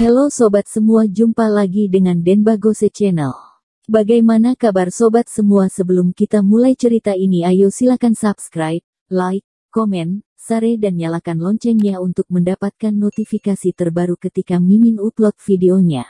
Halo sobat semua, jumpa lagi dengan Denbagose Channel. Bagaimana kabar sobat semua sebelum kita mulai cerita ini ayo silakan subscribe, like, komen, share dan nyalakan loncengnya untuk mendapatkan notifikasi terbaru ketika Mimin upload videonya.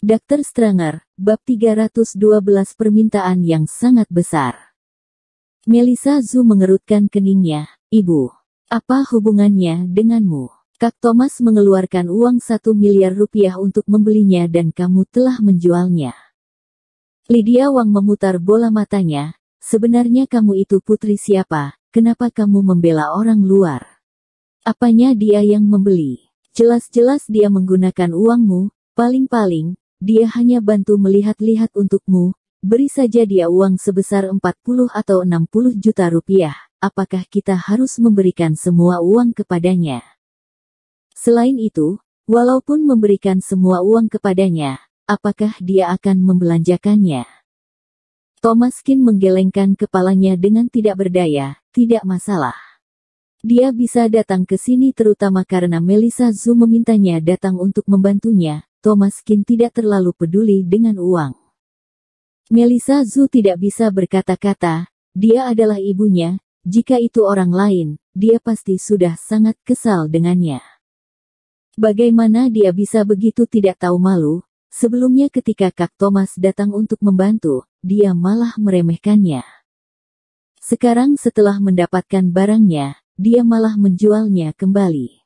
Dr. Stranger, bab 312 permintaan yang sangat besar. Melissa Zhu mengerutkan keningnya, Ibu, apa hubungannya denganmu? Kak Thomas mengeluarkan uang satu miliar rupiah untuk membelinya dan kamu telah menjualnya. Lydia Wang memutar bola matanya, sebenarnya kamu itu putri siapa, kenapa kamu membela orang luar? Apanya dia yang membeli? Jelas-jelas dia menggunakan uangmu, paling-paling, dia hanya bantu melihat-lihat untukmu, beri saja dia uang sebesar 40 atau 60 juta rupiah, apakah kita harus memberikan semua uang kepadanya? Selain itu, walaupun memberikan semua uang kepadanya, apakah dia akan membelanjakannya? Thomas Kin menggelengkan kepalanya dengan tidak berdaya, tidak masalah. Dia bisa datang ke sini terutama karena Melissa Zhu memintanya datang untuk membantunya, Thomas Kin tidak terlalu peduli dengan uang. Melissa Zhu tidak bisa berkata-kata, dia adalah ibunya, jika itu orang lain, dia pasti sudah sangat kesal dengannya. Bagaimana dia bisa begitu tidak tahu malu? Sebelumnya ketika Kak Thomas datang untuk membantu, dia malah meremehkannya. Sekarang setelah mendapatkan barangnya, dia malah menjualnya kembali.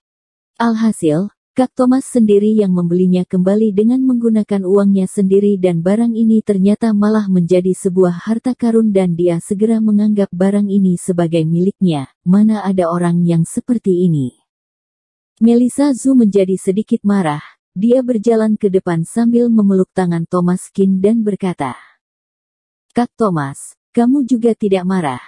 Alhasil, Kak Thomas sendiri yang membelinya kembali dengan menggunakan uangnya sendiri dan barang ini ternyata malah menjadi sebuah harta karun dan dia segera menganggap barang ini sebagai miliknya. Mana ada orang yang seperti ini? Melissa Zhu menjadi sedikit marah. Dia berjalan ke depan sambil memeluk tangan Thomas Kin dan berkata, Kak Thomas, kamu juga tidak marah.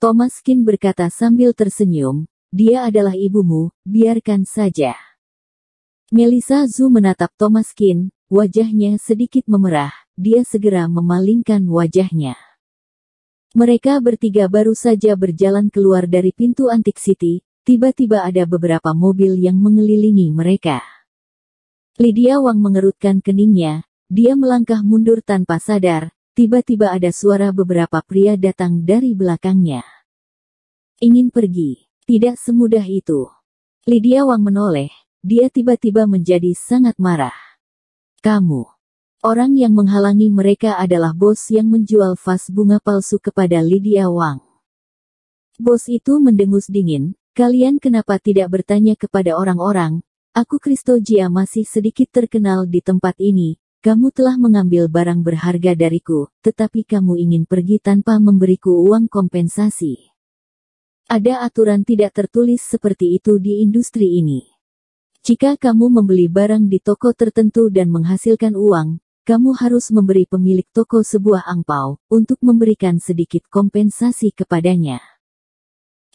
Thomas Kin berkata sambil tersenyum, dia adalah ibumu, biarkan saja. Melissa Zhu menatap Thomas Kin, wajahnya sedikit memerah, dia segera memalingkan wajahnya. Mereka bertiga baru saja berjalan keluar dari pintu antik city, Tiba-tiba ada beberapa mobil yang mengelilingi mereka. Lydia Wang mengerutkan keningnya, dia melangkah mundur tanpa sadar, tiba-tiba ada suara beberapa pria datang dari belakangnya. Ingin pergi, tidak semudah itu. Lydia Wang menoleh, dia tiba-tiba menjadi sangat marah. Kamu. Orang yang menghalangi mereka adalah bos yang menjual vas bunga palsu kepada Lydia Wang. Bos itu mendengus dingin, Kalian kenapa tidak bertanya kepada orang-orang, aku Kristo Jia masih sedikit terkenal di tempat ini, kamu telah mengambil barang berharga dariku, tetapi kamu ingin pergi tanpa memberiku uang kompensasi. Ada aturan tidak tertulis seperti itu di industri ini. Jika kamu membeli barang di toko tertentu dan menghasilkan uang, kamu harus memberi pemilik toko sebuah angpau untuk memberikan sedikit kompensasi kepadanya.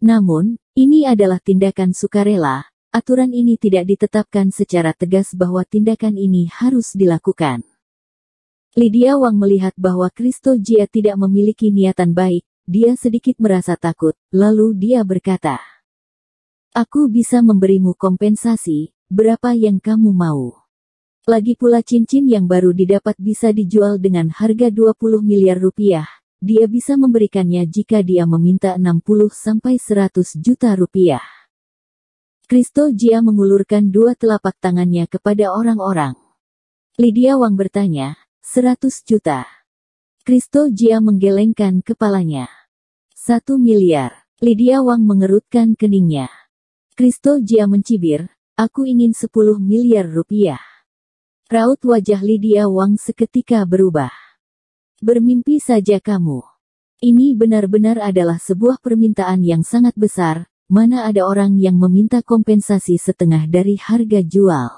Namun, ini adalah tindakan sukarela. Aturan ini tidak ditetapkan secara tegas bahwa tindakan ini harus dilakukan. Lydia Wang melihat bahwa Kristo Jia tidak memiliki niatan baik, dia sedikit merasa takut, lalu dia berkata, Aku bisa memberimu kompensasi, berapa yang kamu mau. Lagi pula cincin yang baru didapat bisa dijual dengan harga 20 miliar rupiah, dia bisa memberikannya jika dia meminta 60-100 juta rupiah. Kristo Jia mengulurkan dua telapak tangannya kepada orang-orang. Lydia Wang bertanya, 100 juta. Kristo Jia menggelengkan kepalanya. Satu miliar. Lydia Wang mengerutkan keningnya. Kristo Jia mencibir, aku ingin 10 miliar rupiah. Raut wajah Lydia Wang seketika berubah. Bermimpi saja kamu. Ini benar-benar adalah sebuah permintaan yang sangat besar, mana ada orang yang meminta kompensasi setengah dari harga jual.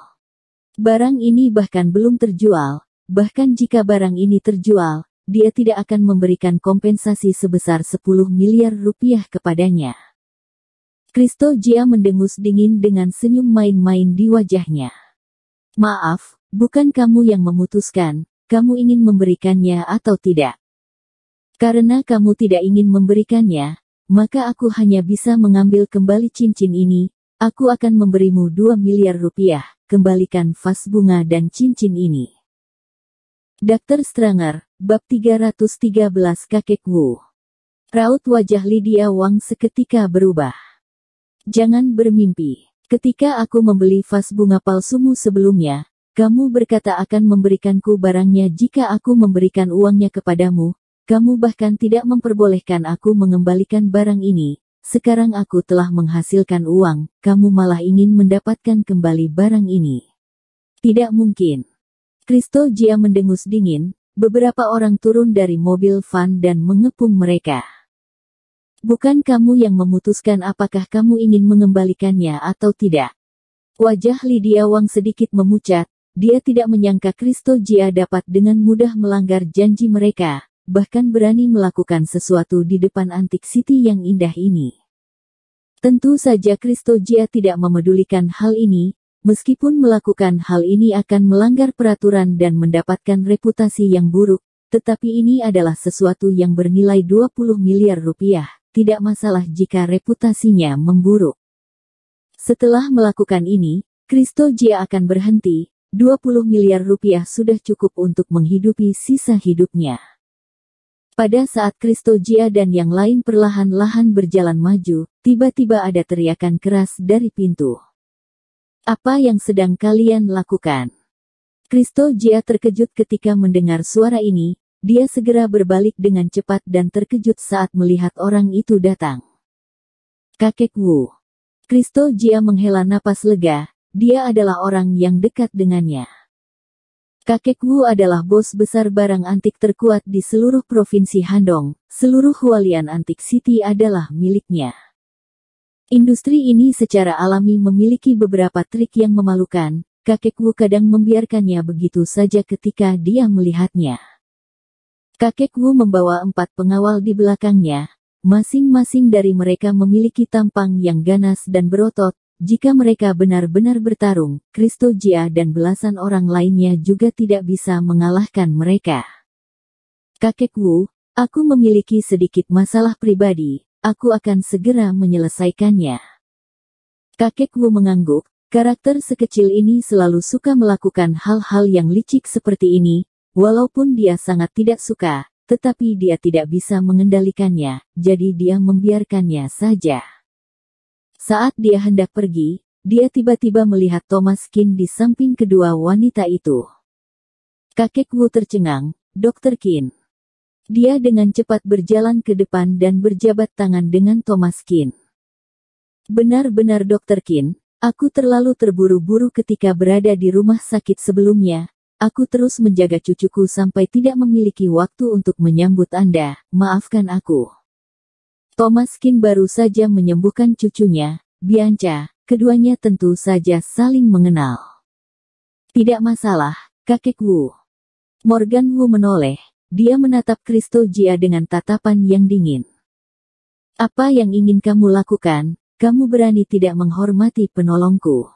Barang ini bahkan belum terjual, bahkan jika barang ini terjual, dia tidak akan memberikan kompensasi sebesar 10 miliar rupiah kepadanya. Kristo Jia mendengus dingin dengan senyum main-main di wajahnya. Maaf, bukan kamu yang memutuskan, kamu ingin memberikannya atau tidak. Karena kamu tidak ingin memberikannya, maka aku hanya bisa mengambil kembali cincin ini, aku akan memberimu 2 miliar rupiah, kembalikan vas bunga dan cincin ini. Dokter Stranger, Bab 313 Kakek Wu Raut wajah Lydia Wang seketika berubah. Jangan bermimpi, ketika aku membeli vas bunga palsumu sebelumnya, kamu berkata akan memberikanku barangnya jika aku memberikan uangnya kepadamu, kamu bahkan tidak memperbolehkan aku mengembalikan barang ini. Sekarang aku telah menghasilkan uang, kamu malah ingin mendapatkan kembali barang ini. Tidak mungkin. Kristo Jia mendengus dingin, beberapa orang turun dari mobil van dan mengepung mereka. Bukan kamu yang memutuskan apakah kamu ingin mengembalikannya atau tidak. Wajah Lydia Wang sedikit memucat, dia tidak menyangka Kristo Jia dapat dengan mudah melanggar janji mereka, bahkan berani melakukan sesuatu di depan antik city yang indah ini. Tentu saja Kristo Jia tidak memedulikan hal ini, meskipun melakukan hal ini akan melanggar peraturan dan mendapatkan reputasi yang buruk, tetapi ini adalah sesuatu yang bernilai 20 miliar rupiah, tidak masalah jika reputasinya memburuk. Setelah melakukan ini, Kristo Jia akan berhenti, 20 miliar rupiah sudah cukup untuk menghidupi sisa hidupnya. Pada saat Kristo Jia dan yang lain perlahan-lahan berjalan maju, tiba-tiba ada teriakan keras dari pintu. Apa yang sedang kalian lakukan? Kristo Jia terkejut ketika mendengar suara ini, dia segera berbalik dengan cepat dan terkejut saat melihat orang itu datang. Kakek Wu. Kristo Jia menghela napas lega, dia adalah orang yang dekat dengannya. Kakek Wu adalah bos besar barang antik terkuat di seluruh provinsi Handong, seluruh Hualian Antik City adalah miliknya. Industri ini secara alami memiliki beberapa trik yang memalukan, kakek Wu kadang membiarkannya begitu saja ketika dia melihatnya. Kakek Wu membawa empat pengawal di belakangnya, masing-masing dari mereka memiliki tampang yang ganas dan berotot, jika mereka benar-benar bertarung, Kristo Jia dan belasan orang lainnya juga tidak bisa mengalahkan mereka. Kakek Wu, aku memiliki sedikit masalah pribadi, aku akan segera menyelesaikannya. Kakek Wu mengangguk, karakter sekecil ini selalu suka melakukan hal-hal yang licik seperti ini, walaupun dia sangat tidak suka, tetapi dia tidak bisa mengendalikannya, jadi dia membiarkannya saja. Saat dia hendak pergi, dia tiba-tiba melihat Thomas Kin di samping kedua wanita itu. Kakek Wu tercengang, Dr. Kin. Dia dengan cepat berjalan ke depan dan berjabat tangan dengan Thomas Kin. Benar-benar Dr. Kin, aku terlalu terburu-buru ketika berada di rumah sakit sebelumnya. Aku terus menjaga cucuku sampai tidak memiliki waktu untuk menyambut Anda. Maafkan aku. Thomas King baru saja menyembuhkan cucunya, Bianca, keduanya tentu saja saling mengenal. Tidak masalah, kakek Wu. Morgan Wu menoleh, dia menatap Kristo Jia dengan tatapan yang dingin. Apa yang ingin kamu lakukan, kamu berani tidak menghormati penolongku.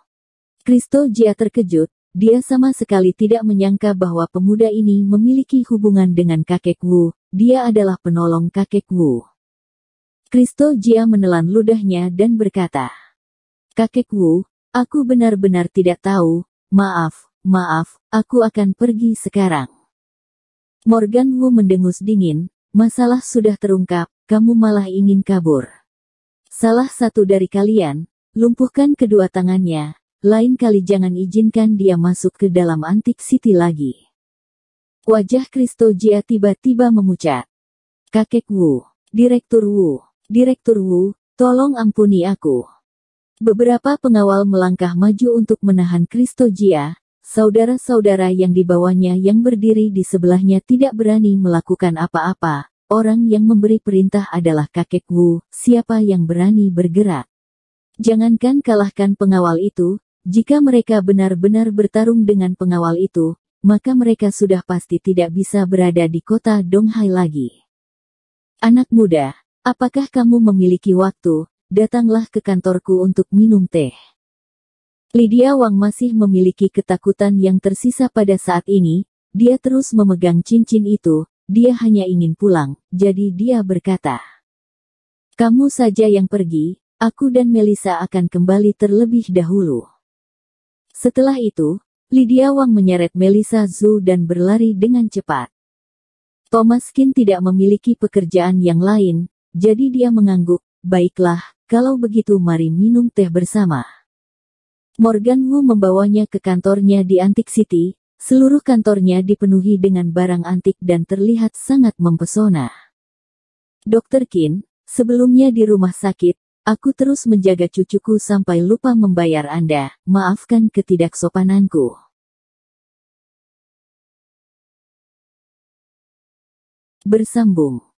Kristo Jia terkejut, dia sama sekali tidak menyangka bahwa pemuda ini memiliki hubungan dengan kakek Wu, dia adalah penolong kakek Wu. Kristo Jia menelan ludahnya dan berkata, Kakek Wu, aku benar-benar tidak tahu, maaf, maaf, aku akan pergi sekarang. Morgan Wu mendengus dingin, masalah sudah terungkap, kamu malah ingin kabur. Salah satu dari kalian, lumpuhkan kedua tangannya, lain kali jangan izinkan dia masuk ke dalam antik city lagi. Wajah Kristo Jia tiba-tiba memucat. Kakek Wu, Direktur Wu, Direktur Wu, tolong ampuni aku. Beberapa pengawal melangkah maju untuk menahan Kristo Jia, saudara-saudara yang dibawanya yang berdiri di sebelahnya tidak berani melakukan apa-apa. Orang yang memberi perintah adalah kakek Wu, siapa yang berani bergerak. Jangankan kalahkan pengawal itu, jika mereka benar-benar bertarung dengan pengawal itu, maka mereka sudah pasti tidak bisa berada di kota Donghai lagi. Anak muda, Apakah kamu memiliki waktu? Datanglah ke kantorku untuk minum teh. Lydia Wang masih memiliki ketakutan yang tersisa pada saat ini. Dia terus memegang cincin itu. Dia hanya ingin pulang, jadi dia berkata, "Kamu saja yang pergi, aku dan Melissa akan kembali terlebih dahulu." Setelah itu, Lydia Wang menyeret Melissa Zhu dan berlari dengan cepat. Thomas Kin tidak memiliki pekerjaan yang lain, jadi dia mengangguk, baiklah, kalau begitu mari minum teh bersama. Morgan Wu membawanya ke kantornya di Antik City, seluruh kantornya dipenuhi dengan barang antik dan terlihat sangat mempesona. Dokter Kin, sebelumnya di rumah sakit, aku terus menjaga cucuku sampai lupa membayar Anda, maafkan ketidaksopananku. Bersambung